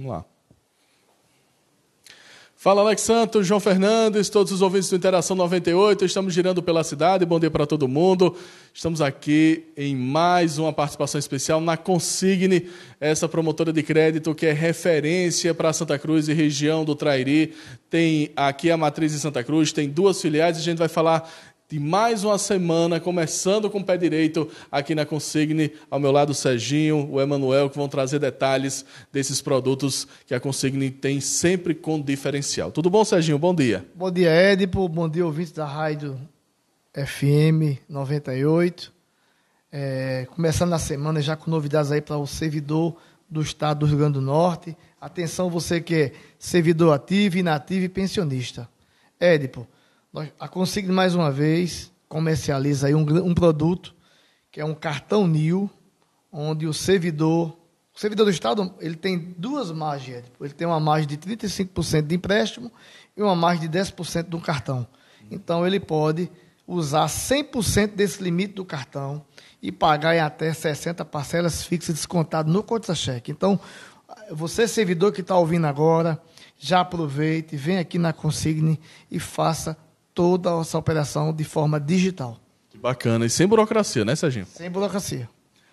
Vamos lá. Fala Alex Santos, João Fernandes, todos os ouvintes do Interação 98. Estamos girando pela cidade. Bom dia para todo mundo. Estamos aqui em mais uma participação especial na Consigne, essa promotora de crédito que é referência para Santa Cruz e região do Trairi. Tem aqui a matriz em Santa Cruz, tem duas filiais. A gente vai falar de mais uma semana, começando com o pé direito aqui na Consigne. Ao meu lado, o Serginho, o Emanuel, que vão trazer detalhes desses produtos que a Consigne tem sempre com diferencial. Tudo bom, Serginho? Bom dia. Bom dia, Edipo. Bom dia, ouvintes da Rádio FM 98. É, começando a semana já com novidades aí para o servidor do Estado do Rio Grande do Norte. Atenção, você que é servidor ativo, inativo e pensionista. Edipo a Consigne, mais uma vez, comercializa aí um, um produto que é um cartão NIL, onde o servidor, o servidor do Estado, ele tem duas margens. Ele tem uma margem de 35% de empréstimo e uma margem de 10% do cartão. Então, ele pode usar 100% desse limite do cartão e pagar em até 60 parcelas fixas descontadas no contra-cheque. Então, você, servidor que está ouvindo agora, já aproveite, vem aqui na Consigne e faça toda essa operação de forma digital. Que bacana. E sem burocracia, né, Serginho? Sem burocracia.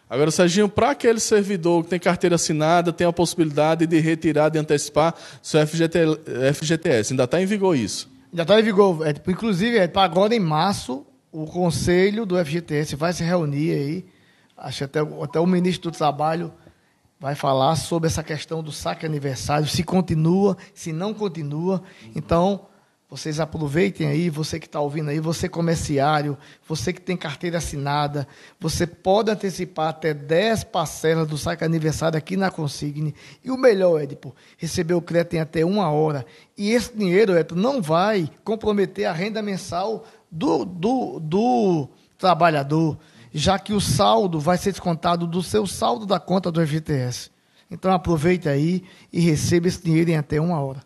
Agora, Serginho, para aquele servidor que tem carteira assinada, tem a possibilidade de retirar, de antecipar seu FGT, FGTS. Ainda está em vigor isso? Ainda está em vigor. É, tipo, inclusive, é, tipo, agora em março, o conselho do FGTS vai se reunir aí. Acho até, até o ministro do Trabalho vai falar sobre essa questão do saque aniversário, se continua, se não continua. Então, vocês aproveitem aí, você que está ouvindo aí, você comerciário, você que tem carteira assinada, você pode antecipar até 10 parcelas do saque aniversário aqui na Consigne. E o melhor, Edipo, receber o crédito em até uma hora. E esse dinheiro, Edipo, não vai comprometer a renda mensal do, do, do trabalhador, já que o saldo vai ser descontado do seu saldo da conta do FGTS. Então aproveite aí e receba esse dinheiro em até uma hora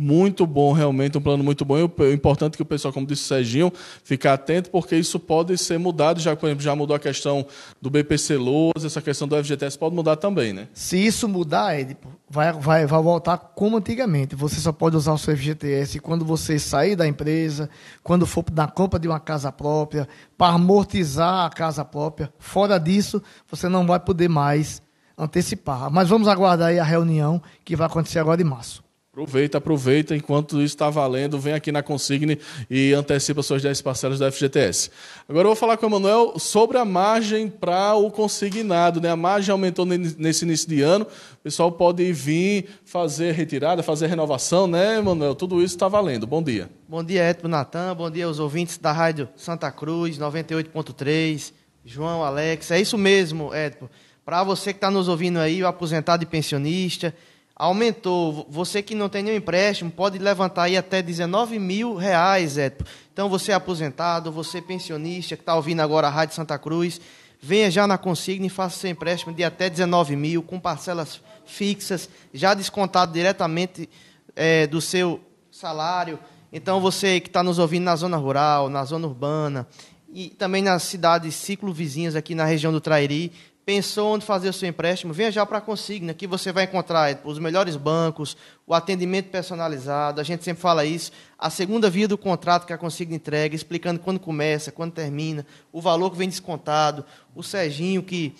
muito bom, realmente, um plano muito bom. E o é importante que o pessoal, como disse o Serginho, ficar atento, porque isso pode ser mudado. Já, por exemplo, já mudou a questão do BPC Loas, essa questão do FGTS pode mudar também, né? Se isso mudar, Edipo, vai, vai, vai voltar como antigamente. Você só pode usar o seu FGTS quando você sair da empresa, quando for na compra de uma casa própria, para amortizar a casa própria. Fora disso, você não vai poder mais antecipar. Mas vamos aguardar aí a reunião que vai acontecer agora em março. Aproveita, aproveita. Enquanto isso está valendo, vem aqui na Consigne e antecipa suas 10 parcelas do FGTS. Agora eu vou falar com o Emanuel sobre a margem para o consignado. Né? A margem aumentou nesse início de ano. O pessoal pode vir fazer retirada, fazer renovação, né, Emanuel? Tudo isso está valendo. Bom dia. Bom dia, Edmo Natan. Bom dia aos ouvintes da Rádio Santa Cruz, 98.3. João, Alex. É isso mesmo, Edmo. Para você que está nos ouvindo aí, o aposentado e pensionista aumentou. Você que não tem nenhum empréstimo pode levantar aí até 19 mil reais, é? Então você é aposentado, você é pensionista que está ouvindo agora a Rádio Santa Cruz, venha já na consigna e faça seu empréstimo de até 19 mil, com parcelas fixas, já descontado diretamente é, do seu salário. Então você que está nos ouvindo na zona rural, na zona urbana, e também nas cidades ciclo vizinhas aqui na região do Trairi, pensou onde fazer o seu empréstimo, venha já para a Consigna, que você vai encontrar os melhores bancos, o atendimento personalizado, a gente sempre fala isso, a segunda via do contrato que a Consigna entrega, explicando quando começa, quando termina, o valor que vem descontado, o Serginho que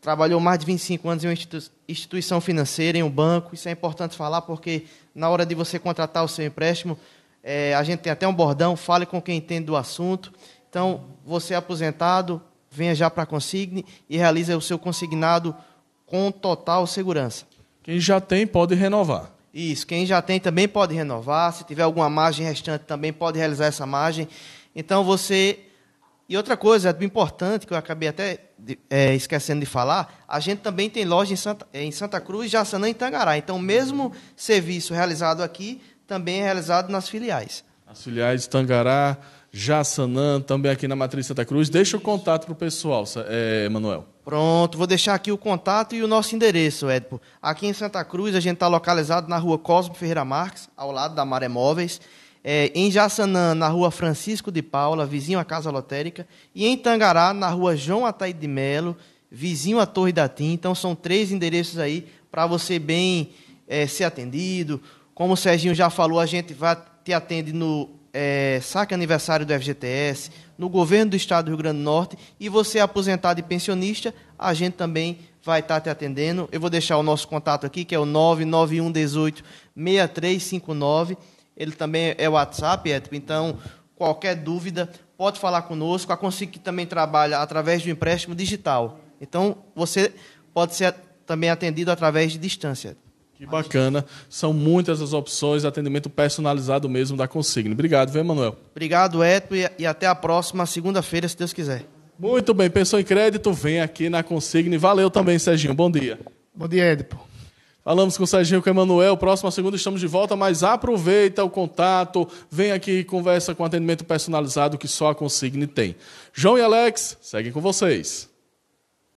trabalhou mais de 25 anos em uma instituição financeira, em um banco, isso é importante falar porque na hora de você contratar o seu empréstimo, é, a gente tem até um bordão, fale com quem entende do assunto, então, você é aposentado, venha já para a consigne e realiza o seu consignado com total segurança. Quem já tem pode renovar. Isso, quem já tem também pode renovar, se tiver alguma margem restante também pode realizar essa margem. Então você. E outra coisa importante que eu acabei até é, esquecendo de falar, a gente também tem loja em Santa, é, em Santa Cruz, Jaçanã e Tangará. Então, mesmo serviço realizado aqui também é realizado nas filiais. As filiais Tangará, Jaçanã, também aqui na Matriz Santa Cruz. Deixa o contato para o pessoal, é, Manuel. Pronto, vou deixar aqui o contato e o nosso endereço, Edipo. Aqui em Santa Cruz, a gente está localizado na rua Cosmo Ferreira Marques, ao lado da Maré Móveis. É, em Jaçanã, na rua Francisco de Paula, vizinho à Casa Lotérica. E em Tangará, na rua João Ataíde de Melo, vizinho à Torre da Tim. Então, são três endereços aí para você bem é, ser atendido. Como o Serginho já falou, a gente vai te atende no é, saque aniversário do FGTS, no governo do estado do Rio Grande do Norte, e você é aposentado e pensionista, a gente também vai estar te atendendo. Eu vou deixar o nosso contato aqui, que é o 99118 6359. Ele também é WhatsApp, então qualquer dúvida pode falar conosco. A Consic também trabalha através do empréstimo digital. Então você pode ser também atendido através de distância. Que bacana. São muitas as opções, atendimento personalizado mesmo da Consigne. Obrigado, viu, Emanuel? Obrigado, Eto, e até a próxima segunda-feira, se Deus quiser. Muito bem, pensou em crédito? Vem aqui na Consigne. Valeu também, Serginho. Bom dia. Bom dia, Edipo. Falamos com o Serginho com o Emanuel. Próxima segunda estamos de volta, mas aproveita o contato, vem aqui e conversa com atendimento personalizado que só a Consigne tem. João e Alex, seguem com vocês.